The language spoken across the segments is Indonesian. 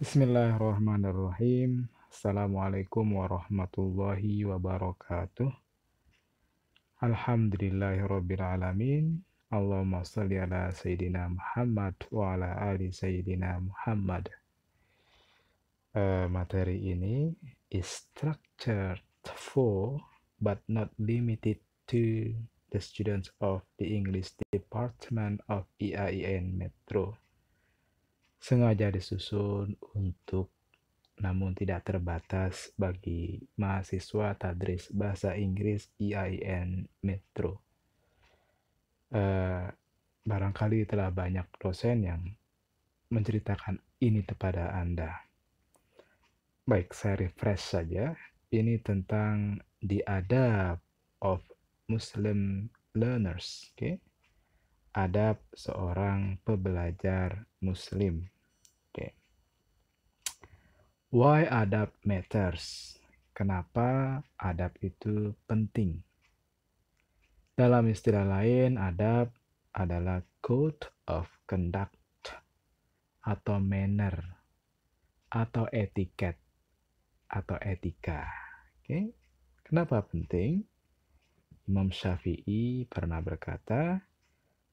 Bismillahirrahmanirrahim. Assalamualaikum warahmatullahi wabarakatuh. Alhamdulillahirrabbilalamin. Allahumma salli ala Sayyidina Muhammad wa ala ali Sayyidina Muhammad. Uh, materi ini is structured for but not limited to the students of the English department of e IAIN Metro sengaja disusun untuk namun tidak terbatas bagi mahasiswa tadris bahasa Inggris IAIN Metro. Uh, barangkali telah banyak dosen yang menceritakan ini kepada Anda. Baik, saya refresh saja. Ini tentang the adab of Muslim learners. Oke, okay? adab seorang pebelajar Muslim. Why adapt matters? Kenapa adapt itu penting? Dalam istilah lain, adapt adalah code of conduct atau manner atau etiket atau etika. Oke. Okay? Kenapa penting? Imam Syafi'i pernah berkata,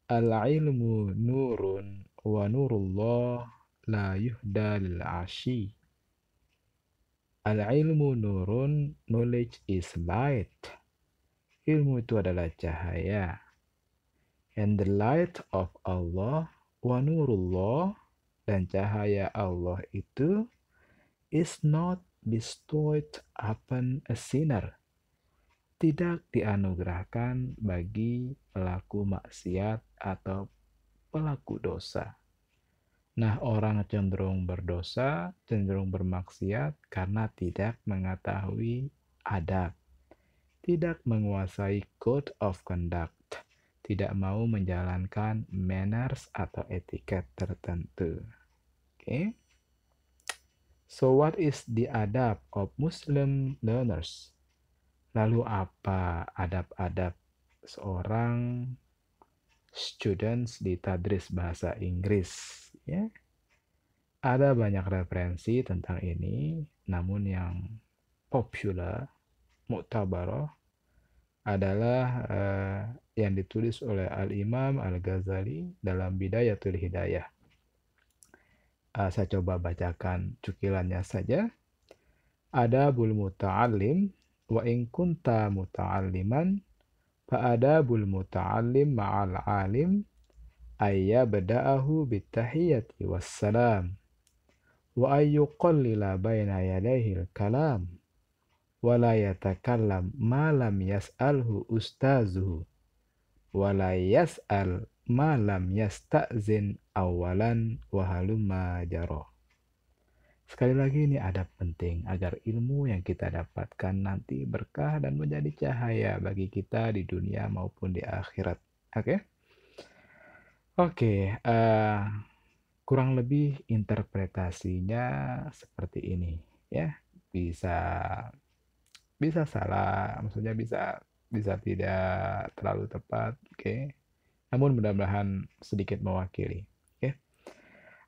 "Al-ilmu nurun wa nurullah la yuhdal ashi." Al ilmu nurun, knowledge is light. Ilmu itu adalah cahaya. And the light of Allah wa nurullah dan cahaya Allah itu is not bestowed upon a sinner. Tidak dianugerahkan bagi pelaku maksiat atau pelaku dosa. Nah, orang cenderung berdosa, cenderung bermaksiat karena tidak mengetahui adab, tidak menguasai code of conduct, tidak mau menjalankan manners atau etiket tertentu. Oke. Okay? So what is the adab of Muslim learners? Lalu apa adab-adab seorang students di tadris bahasa Inggris? Ya. Ada banyak referensi tentang ini, namun yang populer, muktabaroh adalah uh, yang ditulis oleh Al-Imam Al-Ghazali dalam Bidayatul Hidayah. uh, saya coba bacakan cukilannya saja. Ada bulmuta muta'allim wa in kunta muta'alliman fa bul muta'allim ma'al alim ayya bada'ahu bitahiyyati wassalam wa ayyuqallila baina yadayhi kalam wa la yatakallam ma lam yas'alhu ustazuhu wa la yas'al ma lam yasta'zin awalan wa halumma jaro. Sekali lagi ini adab penting agar ilmu yang kita dapatkan nanti berkah dan menjadi cahaya bagi kita di dunia maupun di akhirat. Oke? Okay? Oke, uh, kurang lebih interpretasinya seperti ini ya, bisa bisa salah, maksudnya bisa bisa tidak terlalu tepat, oke. Namun mudah-mudahan sedikit mewakili, oke.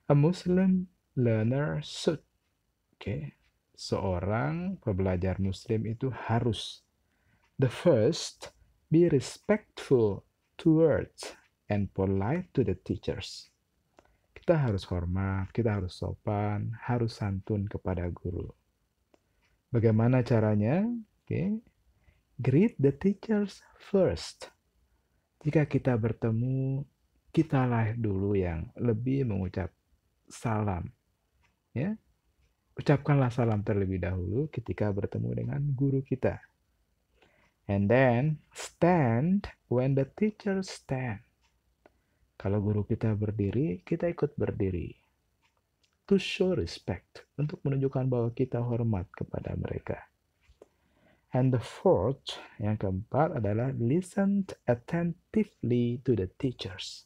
A Muslim learner should, oke, seorang pembelajar muslim itu harus, the first, be respectful towards and polite to the teachers. Kita harus hormat, kita harus sopan, harus santun kepada guru. Bagaimana caranya? Oke. Okay. Greet the teachers first. Jika kita bertemu, kitalah dulu yang lebih mengucap salam. Ya. Ucapkanlah salam terlebih dahulu ketika bertemu dengan guru kita. And then stand when the teacher stand. Kalau guru kita berdiri, kita ikut berdiri. To show respect, untuk menunjukkan bahwa kita hormat kepada mereka. And the fourth, yang keempat adalah listen attentively to the teachers.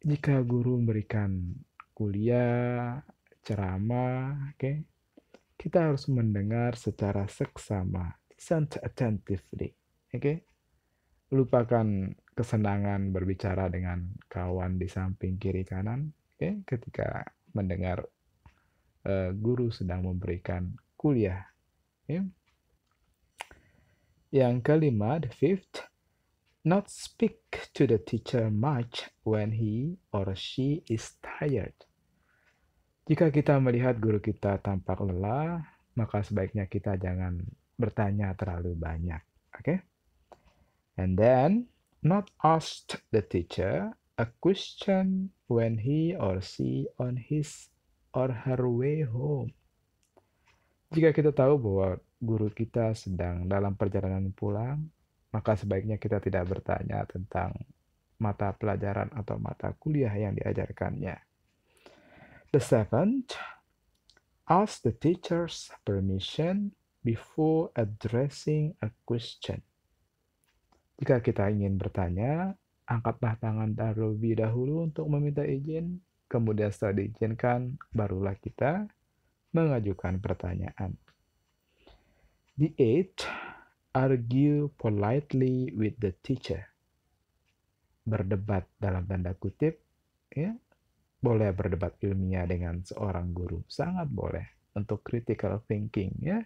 Jika guru memberikan kuliah, ceramah, oke, okay, kita harus mendengar secara seksama, listen attentively, oke. Okay? Lupakan kesenangan berbicara dengan kawan di samping kiri kanan, okay? ketika mendengar uh, guru sedang memberikan kuliah. Okay? Yang kelima, the fifth, not speak to the teacher much when he or she is tired. Jika kita melihat guru kita tampak lelah, maka sebaiknya kita jangan bertanya terlalu banyak. Oke, okay? and then not asked the teacher a question when he or she on his or her way home. Jika kita tahu bahwa guru kita sedang dalam perjalanan pulang, maka sebaiknya kita tidak bertanya tentang mata pelajaran atau mata kuliah yang diajarkannya. The seventh, ask the teacher's permission before addressing a question. Jika kita ingin bertanya, angkatlah tangan terlebih dahulu untuk meminta izin, kemudian setelah diizinkan, barulah kita mengajukan pertanyaan. The eight, argue politely with the teacher. Berdebat dalam tanda kutip, ya, boleh berdebat ilmiah dengan seorang guru, sangat boleh untuk critical thinking ya,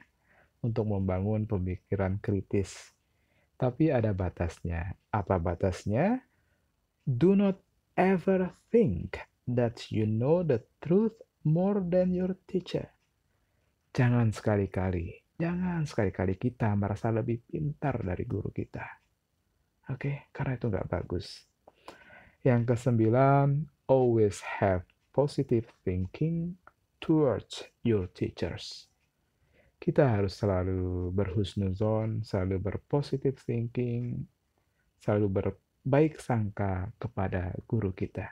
untuk membangun pemikiran kritis tapi ada batasnya. Apa batasnya? Do not ever think that you know the truth more than your teacher. Jangan sekali-kali, jangan sekali-kali kita merasa lebih pintar dari guru kita. Oke, okay? karena itu nggak bagus. Yang kesembilan, always have positive thinking towards your teachers kita harus selalu berhusnuzon, selalu berpositif thinking, selalu berbaik sangka kepada guru kita.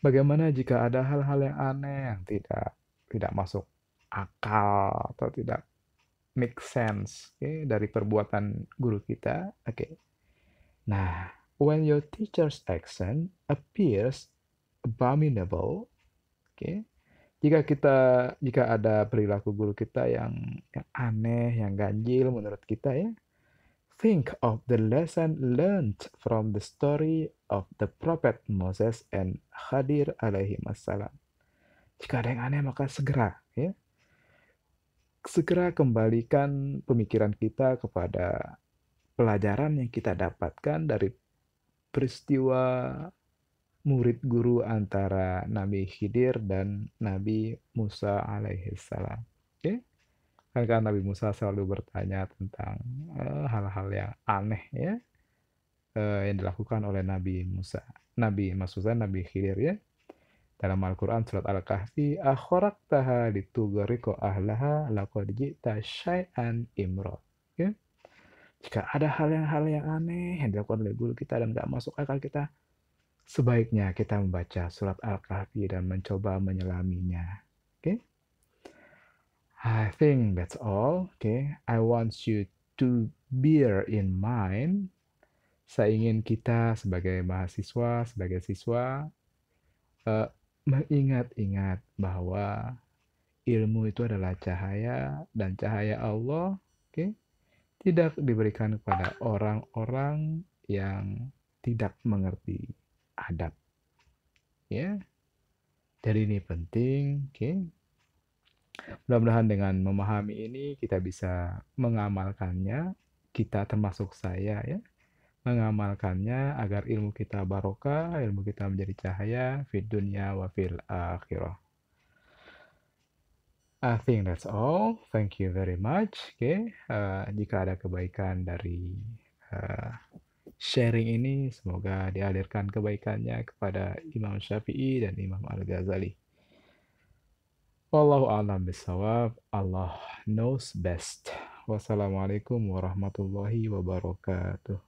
Bagaimana jika ada hal-hal yang aneh yang tidak tidak masuk akal atau tidak make sense okay, dari perbuatan guru kita? Oke. Okay. Nah, when your teacher's action appears abominable, okay, jika kita jika ada perilaku guru kita yang, yang aneh, yang ganjil menurut kita ya, think of the lesson learned from the story of the prophet Moses and Khadir alaihi wassalam. Jika ada yang aneh maka segera ya. Segera kembalikan pemikiran kita kepada pelajaran yang kita dapatkan dari peristiwa murid guru antara Nabi Khidir dan Nabi Musa alaihissalam. Oke? Okay? Karena Nabi Musa selalu bertanya tentang eh, hal-hal uh, yang aneh ya uh, yang dilakukan oleh Nabi Musa. Nabi maksudnya Nabi Khidir ya. Dalam Al-Quran surat Al-Kahfi, akhorak taha ditugariko ahlaha laqad jita syai'an imro. ya? Jika ada hal yang hal yang aneh yang dilakukan oleh guru kita dan gak masuk akal kita, sebaiknya kita membaca surat Al-Kahfi dan mencoba menyelaminya. Oke? Okay? I think that's all. Oke, okay? I want you to bear in mind. Saya ingin kita sebagai mahasiswa, sebagai siswa uh, mengingat-ingat bahwa ilmu itu adalah cahaya dan cahaya Allah, oke? Okay? Tidak diberikan kepada orang-orang yang tidak mengerti adab. Ya. dari ini penting, oke. Okay. Mudah-mudahan dengan memahami ini kita bisa mengamalkannya, kita termasuk saya ya, mengamalkannya agar ilmu kita barokah, ilmu kita menjadi cahaya fit dunia wa fil akhirah. I think that's all. Thank you very much. Oke, okay. uh, eh, jika ada kebaikan dari uh, sharing ini semoga dialirkan kebaikannya kepada Imam Syafi'i dan Imam Al-Ghazali. Wallahu a'lam bisawab. Allah knows best. Wassalamualaikum warahmatullahi wabarakatuh.